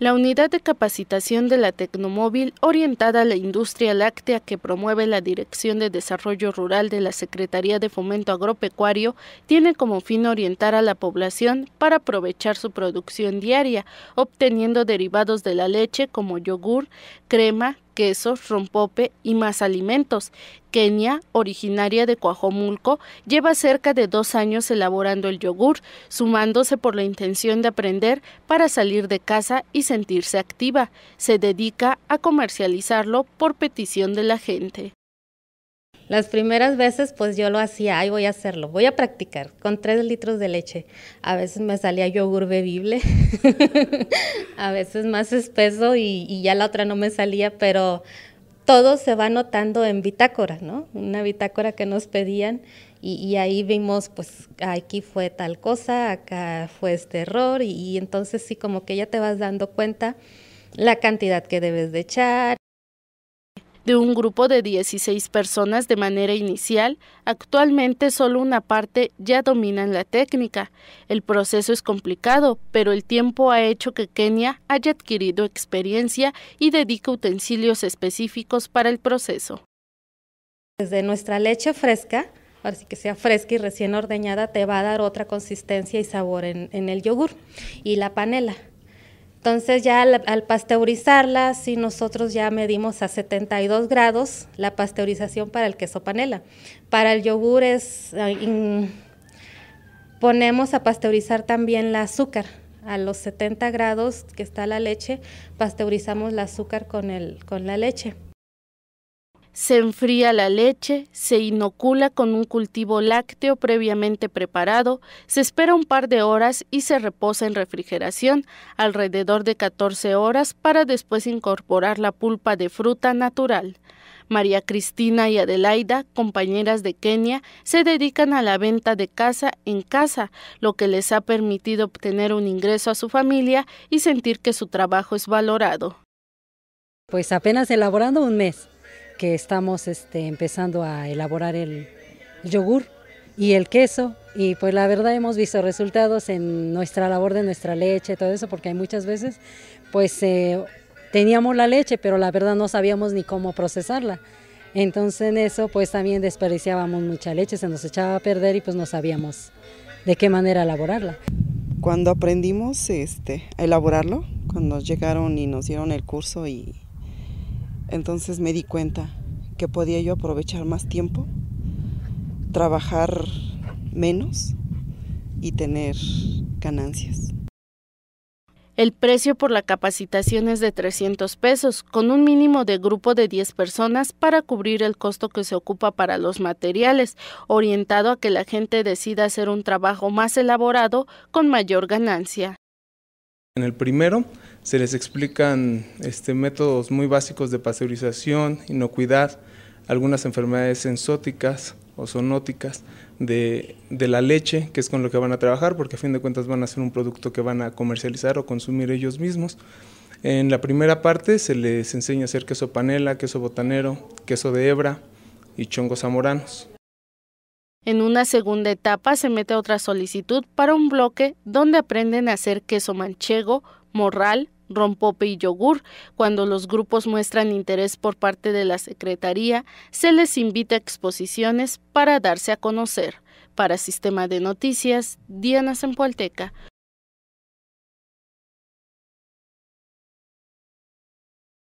La unidad de capacitación de la Tecnomóvil, orientada a la industria láctea que promueve la Dirección de Desarrollo Rural de la Secretaría de Fomento Agropecuario, tiene como fin orientar a la población para aprovechar su producción diaria, obteniendo derivados de la leche como yogur, crema, quesos, rompope y más alimentos. Kenia, originaria de Coajomulco, lleva cerca de dos años elaborando el yogur, sumándose por la intención de aprender para salir de casa y sentirse activa. Se dedica a comercializarlo por petición de la gente. Las primeras veces pues yo lo hacía, ahí voy a hacerlo, voy a practicar con tres litros de leche. A veces me salía yogur bebible, a veces más espeso y, ya la otra no me salía, pero todo se va notando en bitácora, ¿no? Una bitácora que nos pedían y, ahí vimos, pues aquí fue tal cosa, acá fue este error y entonces sí como que ya te vas dando cuenta la cantidad que debes de echar de un grupo de 16 personas de manera inicial, actualmente solo una parte ya domina la técnica. El proceso es complicado, pero el tiempo ha hecho que Kenia haya adquirido experiencia y dedica utensilios específicos para el proceso. Desde nuestra leche fresca, para que sea fresca y recién ordeñada, te va a dar otra consistencia y sabor en el yogur y la panela. Entonces ya al, pasteurizarla, si nosotros ya medimos a 72 grados la pasteurización para el queso panela. Para el yogur es, ponemos a pasteurizar también el azúcar. A los 70 grados que está la leche, pasteurizamos el azúcar con, el, con la leche. Se enfría la leche, se inocula con un cultivo lácteo previamente preparado, se espera un par de horas y se reposa en refrigeración alrededor de 14 horas para después incorporar la pulpa de fruta natural. María Cristina y Adelaida, compañeras de Kenia, se dedican a la venta de casa en casa, lo que les ha permitido obtener un ingreso a su familia y sentir que su trabajo es valorado. Pues apenas elaborando un mes que estamos este, empezando a elaborar el yogur y el queso. Y pues la verdad hemos visto resultados en nuestra labor de nuestra leche, todo eso, porque hay muchas veces pues eh, teníamos la leche, pero la verdad no sabíamos ni cómo procesarla. Entonces en eso pues también desperdiciábamos mucha leche, se nos echaba a perder y pues no sabíamos de qué manera elaborarla. Cuando aprendimos este, a elaborarlo, cuando llegaron y nos dieron el curso y entonces me di cuenta que podía yo aprovechar más tiempo, trabajar menos y tener ganancias. El precio por la capacitación es de 300 pesos, con un mínimo de grupo de 10 personas para cubrir el costo que se ocupa para los materiales, orientado a que la gente decida hacer un trabajo más elaborado con mayor ganancia. En el primero se les explican este, métodos muy básicos de pasteurización, inocuidad, algunas enfermedades exóticas o zoonóticas de, de, la leche, que es con lo que van a trabajar, porque a fin de cuentas van a ser un producto que van a comercializar o consumir ellos mismos. En la primera parte se les enseña a hacer queso panela, queso botanero, queso de hebra y chongos zamoranos. En una segunda etapa se mete otra solicitud para un bloque donde aprenden a hacer queso manchego, Morral, Rompope y Yogur. Cuando los grupos muestran interés por parte de la Secretaría, se les invita a exposiciones para darse a conocer. Para Sistema de Noticias, Diana Zempualteca.